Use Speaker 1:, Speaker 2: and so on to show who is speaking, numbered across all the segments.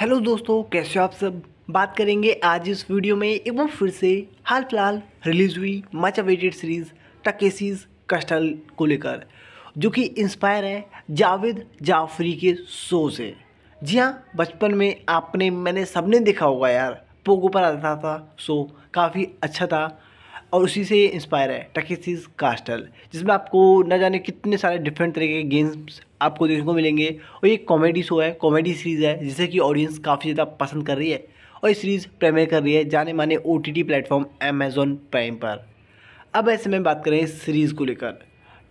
Speaker 1: hello दोस्तों कैसे हो आप सब बात करेंगे आज इस वीडियो में एक बार फिर से हाल फिलहाल रिलीज हुई मच अवेटेड सीरीज़ टकेसीज कस्टल को लेकर जो कि इंस्पायर है जावेद जाफरी के शो से जी हाँ बचपन में आपने मैंने सबने देखा होगा यार पोगो पर आता था शो काफ़ी अच्छा था और उसी से इंस्पायर है टकेसीज कास्टल जिसमें आपको न जाने कितने सारे डिफरेंट तरह के गेम्स आपको देखने को मिलेंगे और ये कॉमेडी शो है कॉमेडी सीरीज़ है जिसे कि ऑडियंस काफ़ी ज़्यादा पसंद कर रही है और ये सीरीज़ प्रीमियर कर रही है जाने माने O T T platform Amazon Prime पर अब ऐसे में बात करें इस सीरीज़ को लेकर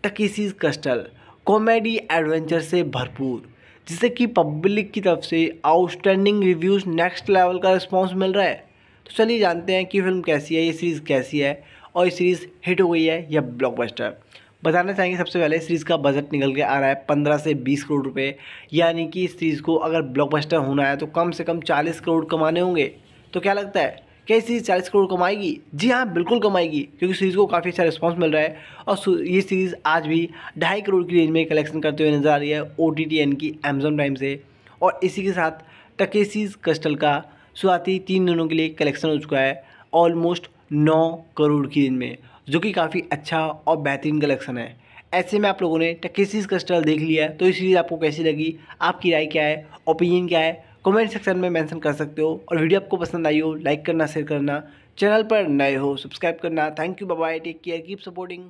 Speaker 1: टकीसीज कस्टल कॉमेडी एडवेंचर से भरपूर जिसे कि पब्लिक की तरफ से आउटस्टैंडिंग रिव्यूज़ नेक्स्ट लेवल का रिस्पॉन्स मिल रहा है तो चलिए जानते हैं कि फिल्म कैसी है ये सीरीज़ कैसी है और ये सीरीज़ हिट हो गई है या ब्लॉकबस्टर बताना चाहेंगे सबसे पहले सीरीज़ का बजट निकल के आ रहा है पंद्रह से बीस करोड़ रुपए यानी कि इस सीरीज़ को अगर ब्लॉकबस्टर होना है तो कम से कम चालीस करोड़ कमाने होंगे तो क्या लगता है क्या सीरीज़ चालीस करोड़ कमाएगी जी हाँ बिल्कुल कमाएगी क्योंकि सीरीज़ को काफ़ी अच्छा रिस्पांस मिल रहा है और ये सीरीज़ आज भी ढाई करोड़ की रेंज में कलेक्शन करते हुए नजर आ रही है ओ टी टी एन की अमेजोन प्राइम से और इसी के साथ टकेसीज कस्टल का शुरुआती तीन दिनों के लिए कलेक्शन हो चुका है ऑलमोस्ट नौ करोड़ की रेंज में जो कि काफ़ी अच्छा और बेहतरीन कलेक्शन है ऐसे में आप लोगों ने टकेसीज का स्टॉल देख लिया है तो ये सीरीज़ आपको कैसी लगी आपकी राय क्या है ओपिनियन क्या है कमेंट सेक्शन में मेंशन कर सकते हो और वीडियो आपको पसंद आई हो लाइक करना शेयर करना चैनल पर नए हो सब्सक्राइब करना thank you bye take care keep supporting